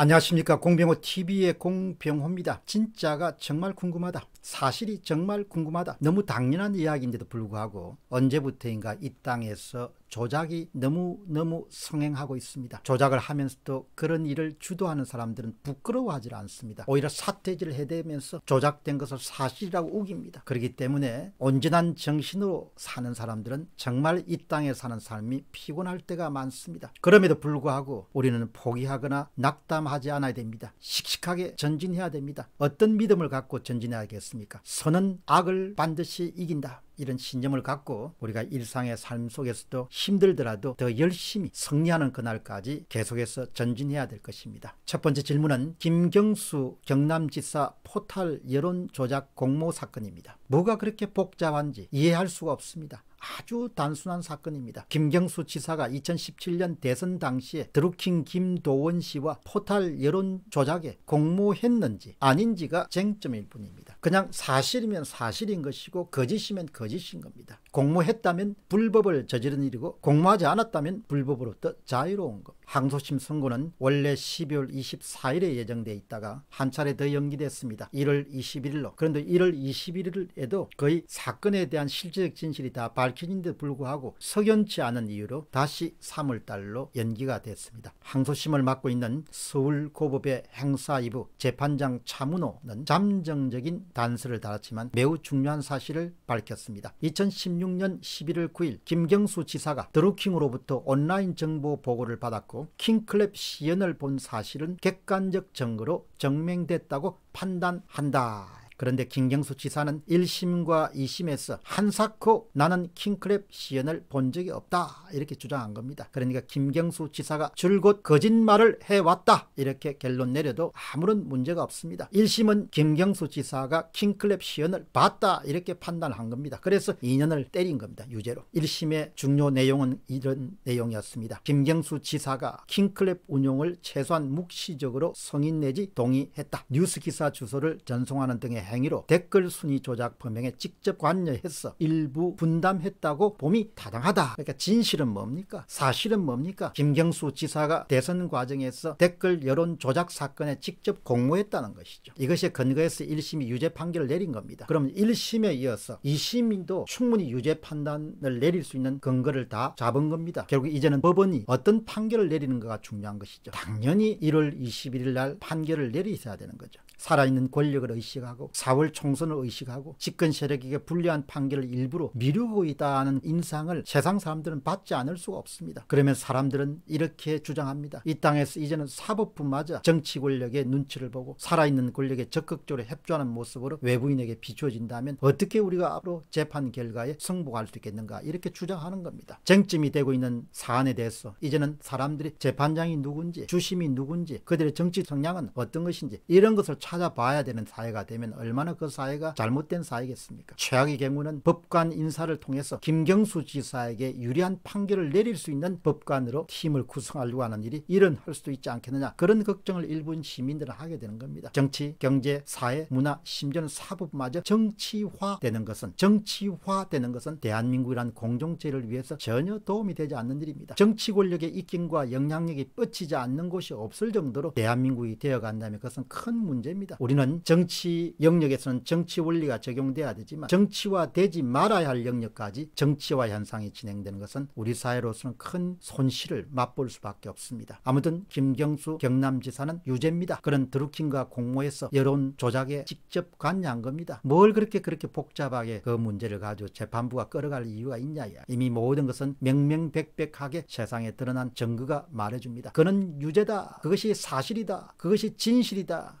안녕하십니까 공병호 TV의 공병호입니다. 진짜가 정말 궁금하다. 사실이 정말 궁금하다. 너무 당연한 이야기인데도 불구하고 언제부터인가 이 땅에서 조작이 너무너무 성행하고 있습니다. 조작을 하면서도 그런 일을 주도하는 사람들은 부끄러워하지 않습니다. 오히려 사퇴질을 해대면서 조작된 것을 사실이라고 우깁니다. 그렇기 때문에 온전한 정신으로 사는 사람들은 정말 이 땅에 사는 삶이 피곤할 때가 많습니다. 그럼에도 불구하고 우리는 포기하거나 낙담하지 않아야 됩니다. 씩씩하게 전진해야 됩니다. 어떤 믿음을 갖고 전진해야겠습니까? 선은 악을 반드시 이긴다. 이런 신념을 갖고 우리가 일상의 삶 속에서도 힘들더라도 더 열심히 승리하는 그날까지 계속해서 전진해야 될 것입니다. 첫 번째 질문은 김경수 경남지사 포탈 여론조작 공모 사건입니다. 뭐가 그렇게 복잡한지 이해할 수가 없습니다. 아주 단순한 사건입니다. 김경수 지사가 2017년 대선 당시에 드루킹 김도원 씨와 포탈 여론 조작에 공모했는지 아닌지가 쟁점일 뿐입니다. 그냥 사실이면 사실인 것이고 거짓이면 거짓인 겁니다. 공모했다면 불법을 저지른 일이고 공모하지 않았다면 불법으로부터 자유로운 겁 항소심 선고는 원래 12월 24일에 예정돼 있다가 한 차례 더 연기됐습니다. 1월 21일로. 그런데 1월 21일에도 거의 사건에 대한 실질적 진실이 다밝혀진데 불구하고 석연치 않은 이유로 다시 3월달로 연기가 됐습니다. 항소심을 맡고 있는 서울고법의 행사 2부 재판장 차문호는 잠정적인 단서를 달았지만 매우 중요한 사실을 밝혔습니다. 2016년 11월 9일 김경수 지사가 드루킹으로부터 온라인 정보 보고를 받았고 킹클랩 시연을 본 사실은 객관적 증거로 증명됐다고 판단한다. 그런데 김경수 지사는 1심과 2심에서 한사코 나는 킹크랩 시연을 본 적이 없다 이렇게 주장한 겁니다. 그러니까 김경수 지사가 줄곧 거짓말을 해왔다 이렇게 결론 내려도 아무런 문제가 없습니다. 1심은 김경수 지사가 킹클랩 시연을 봤다 이렇게 판단한 겁니다. 그래서 2년을 때린 겁니다. 유죄로. 1심의 중요 내용은 이런 내용이었습니다. 김경수 지사가 킹클랩 운용을 최소한 묵시적으로 성인 내지 동의했다. 뉴스 기사 주소를 전송하는 등의 행위로 댓글 순위 조작 범행에 직접 관여해서 일부 분담했다고 봄이 타당하다. 그러니까 진실은 뭡니까? 사실은 뭡니까? 김경수 지사가 대선 과정에서 댓글 여론 조작 사건에 직접 공모했다는 것이죠. 이것이 근거해서 1심이 유죄 판결을 내린 겁니다. 그럼 1심에 이어서 2심도 충분히 유죄 판단을 내릴 수 있는 근거를 다 잡은 겁니다. 결국 이제는 법원이 어떤 판결을 내리는가가 중요한 것이죠. 당연히 1월 21일 날 판결을 내리셔야 되는 거죠. 살아있는 권력을 의식하고 4월 총선을 의식하고 집권 세력에게 불리한 판결을 일부러 미루고 있다는 인상을 세상 사람들은 받지 않을 수가 없습니다. 그러면 사람들은 이렇게 주장합니다. 이 땅에서 이제는 사법부마저 정치 권력의 눈치를 보고 살아있는 권력에 적극적으로 협조하는 모습으로 외부인에게 비춰진다면 어떻게 우리가 앞으로 재판 결과에 승복할 수 있겠는가 이렇게 주장하는 겁니다. 쟁점이 되고 있는 사안에 대해서 이제는 사람들이 재판장이 누군지 주심이 누군지 그들의 정치 성향은 어떤 것인지 이런 것을 찾아봐야 되는 사회가 되면 얼마나 그 사회가 잘못된 사회겠습니까? 최악의 경우는 법관 인사를 통해서 김경수 지사에게 유리한 판결을 내릴 수 있는 법관으로 팀을 구성하려고 하는 일이 일어날 수도 있지 않겠느냐 그런 걱정을 일본 시민들은 하게 되는 겁니다. 정치, 경제, 사회, 문화, 심지어는 사법마저 정치화되는 것은 정치화되는 것은 대한민국이란 공정체를 위해서 전혀 도움이 되지 않는 일입니다. 정치 권력의 입김과 영향력이 뻗치지 않는 곳이 없을 정도로 대한민국이 되어간다면 그것은 큰 문제입니다. 우리는 정치 영 영역에서는 정치 원리가 적용돼야 되지만 정치화되지 말아야 할 영역까지 정치화 현상이 진행되는 것은 우리 사회로서는 큰 손실을 맛볼 수밖에 없습니다. 아무튼 김경수 경남지사는 유죄입니다. 그런 드루킹과 공모해서 여론 조작에 직접 관여한 겁니다. 뭘 그렇게 그렇게 복잡하게 그 문제를 가지고 재판부가 끌어갈 이유가 있냐 이미 모든 것은 명명백백하게 세상에 드러난 증거가 말해줍니다. 그는 유죄다. 그것이 사실이다. 그것이 진실이다.